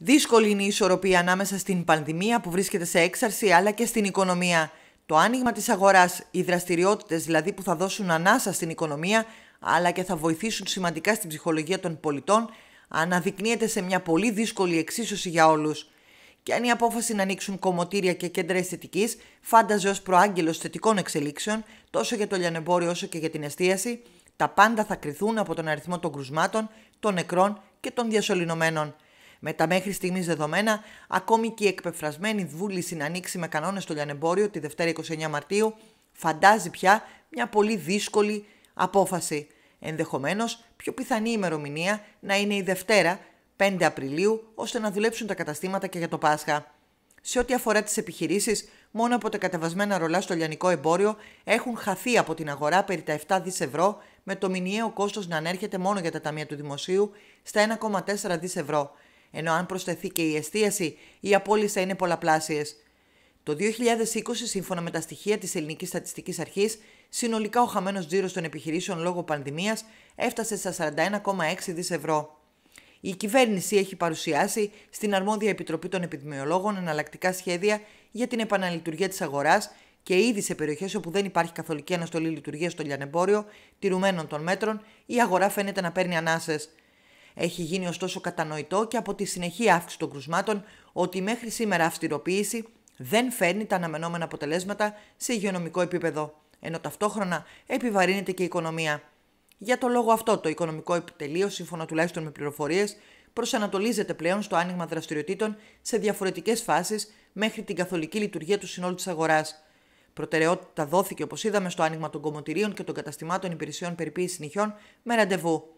Δύσκολη είναι η ισορροπία ανάμεσα στην πανδημία που βρίσκεται σε έξαρση αλλά και στην οικονομία. Το άνοιγμα της αγοράς, οι δραστηριότητες δηλαδή που θα δώσουν ανάσα στην οικονομία αλλά και θα βοηθήσουν σημαντικά στην ψυχολογία των πολιτών αναδεικνύεται σε μια πολύ δύσκολη εξίσωση για όλους. Και αν η απόφαση να ανοίξουν κομμωτήρια και κέντρα αισθητικής φάνταζε ως προάγγελος θετικών εξελίξεων τόσο για το λιανεμπόριο όσο και για την εστίαση, τα πάντα θα κρυθούν από τον αριθμό των κρουσμάτων, των νεκρών και των διασωληνωμένων. Με τα μέχρι στιγμής δεδομένα, ακόμη και η εκπεφρασμένη βούληση να ανοίξει με κανόνες στο λιανεμπόριο τη Δευτέρα 29 Μαρτίου, φαντάζει πια μια πολύ δύσκολη απόφαση. Ενδεχομένως, πιο πιθανή ημερομηνία να είναι η Δευτέρα, 5 Απριλίου, ώστε να δουλέψουν τα καταστήματα και για το Πάσχα. Σε ό,τι αφορά τις επιχειρήσεις, μόνο από τα κατεβασμένα ρολά στο λιανικό εμπόριο έχουν χαθεί από την αγορά περί τα 7 δις ευρώ, με το μηνιαίο κόστος να ανέρχεται μόνο για τα ταμεία του δημοσίου στα 1,4 δις ευρώ ενώ αν προσθεθεί και η εστίαση, οι απώλειες θα είναι πολλαπλάσιες. Το 2020, σύμφωνα με τα στοιχεία της Ελληνικής Στατιστικής αρχής, συνολικά ο χαμένος τζίρος των επιχειρήσεων λόγω πανδημίας, έφτασε στα 41,6 δις ευρώ. Η κυβέρνηση έχει παρουσιάσει στην αρμόδια Επιτροπή των Επιδημιολόγων εναλλακτικά σχέδια για την επαναλειτουργία της αγοράς και ήδη σε περιοχές όπου δεν υπάρχει καθολική αναστολή λειτουργίας στο λιανεμπόριο, τηρουμένων των μέτρων, η αγορά φαίνεται να παίρνει ανάσες. Έχει γίνει ωστόσο κατανοητό και από τη συνεχή αύξηση των κρουσμάτων ότι μέχρι σήμερα αυστηροποίηση δεν φέρνει τα αναμενόμενα αποτελέσματα σε υγειονομικό επίπεδο, ενώ ταυτόχρονα επιβαρύνεται και η οικονομία. Για το λόγο αυτό, το οικονομικό επιτελείο, σύμφωνα τουλάχιστον με πληροφορίες, προσανατολίζεται πλέον στο άνοιγμα δραστηριοτήτων σε διαφορετικές φάσεις μέχρι την καθολική λειτουργία του συνόλου της αγοράς. Προτεραιότητα δόθηκε, όπως είδαμε, στο άνοιγμα των κομμωτηρίων και των καταστημάτων υπηρεσιών περιποίησης νυχιών με ραντεβού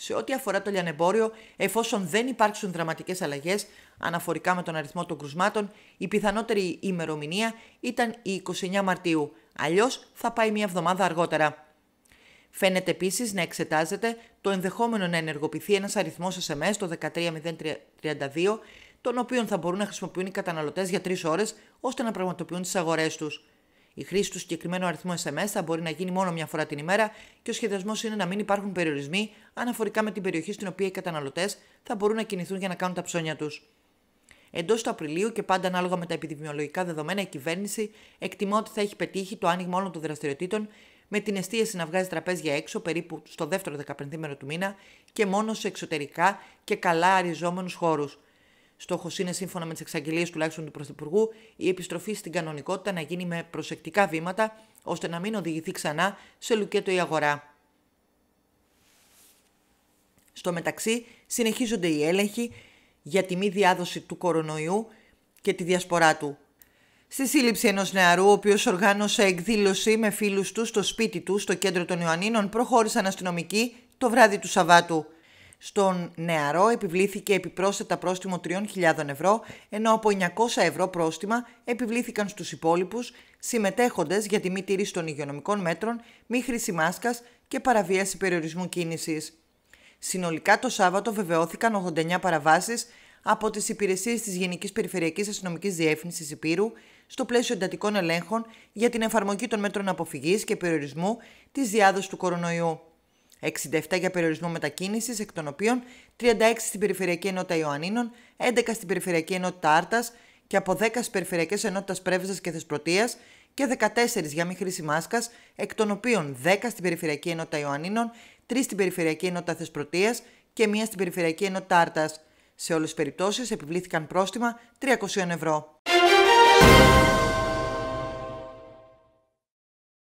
σε ό,τι αφορά το λιανεμπόριο, εφόσον δεν υπάρξουν δραματικές αλλαγές αναφορικά με τον αριθμό των κρουσμάτων, η πιθανότερη ημερομηνία ήταν η 29 Μαρτίου. Αλλιώς θα πάει μία εβδομάδα αργότερα. Φαίνεται επίσης να εξετάζεται το ενδεχόμενο να ενεργοποιηθεί ένας αριθμός SMS το 13032, τον οποίο θα μπορούν να χρησιμοποιούν οι καταναλωτές για 3 ώρες ώστε να πραγματοποιούν τις αγορές τους. Η χρήση του συγκεκριμένου αριθμού SMS θα μπορεί να γίνει μόνο μια φορά την ημέρα και ο σχεδιασμός είναι να μην υπάρχουν περιορισμοί αναφορικά με την περιοχή στην οποία οι καταναλωτές θα μπορούν να κινηθούν για να κάνουν τα ψώνια τους. Εντός του Απριλίου και πάντα ανάλογα με τα επιδημιολογικά δεδομένα, η κυβέρνηση εκτιμά ότι θα έχει πετύχει το άνοιγμα όλων των δραστηριοτήτων με την εστίαση να βγάζει τραπέζια έξω περίπου στο δεύτερο δεκαπενθήμερο του μήνα και μόνο σε εξωτερικά και καλά αριζόμενους χώρους. Στόχος είναι, σύμφωνα με τις εξαγγελίες τουλάχιστον του Πρωθυπουργού, η επιστροφή στην κανονικότητα να γίνει με προσεκτικά βήματα, ώστε να μην οδηγηθεί ξανά σε λουκέτο η αγορά. Στο μεταξύ, συνεχίζονται οι έλεγχοι για τη μη διάδοση του κορονοϊού και τη διασπορά του. Στη σύλληψη ενός νεαρού, ο οποίος οργάνωσε εκδήλωση με φίλους του στο σπίτι του στο κέντρο των Ιωαννίνων, προχώρησαν αστυνομικοί το βράδυ του Σαββάτου. Στον νεαρό επιβλήθηκε επιπρόσθετα πρόστιμο 3.000 ευρώ, ενώ από 900 ευρώ πρόστιμα επιβλήθηκαν στους υπόλοιπους συμμετέχοντες για τη μη τήρηση των υγειονομικών μέτρων, μη χρήση μάσκας και παραβίαση περιορισμού κίνησης. Συνολικά το Σάββατο βεβαιώθηκαν 89 παραβάσεις από τις υπηρεσίες της Γενικής Περιφερειακής Αστυνομικής Διεύθυνσης Υπήρου στο πλαίσιο εντατικών ελέγχων για την εφαρμογή των μέτρων αποφυγής και περιορισμού της διάδοσης του κορονοϊού. 67 για περιορισμό μετακίνησης, εκ των οποίων 36 στην Περιφερειακή Ενότητα Ιωαννίνων, 11 στην Περιφερειακή Ενότητα Άρτας και από 10 στις Περιφερειακές Ενότητες Πρέβεζας και Θεσπρωτείας και 14 για μη χρήση μάσκας, εκ των οποίων 10 στην Περιφερειακή Ενότητα Ιωαννίνων, 3 στην Περιφερειακή Ενότητα Θεσπρωτείας και 1 στην Περιφερειακή Ενότητα Άρτας. Σε όλες τις περιπτώσεις επιβλήθηκαν πρόστιμα 300 ευρώ.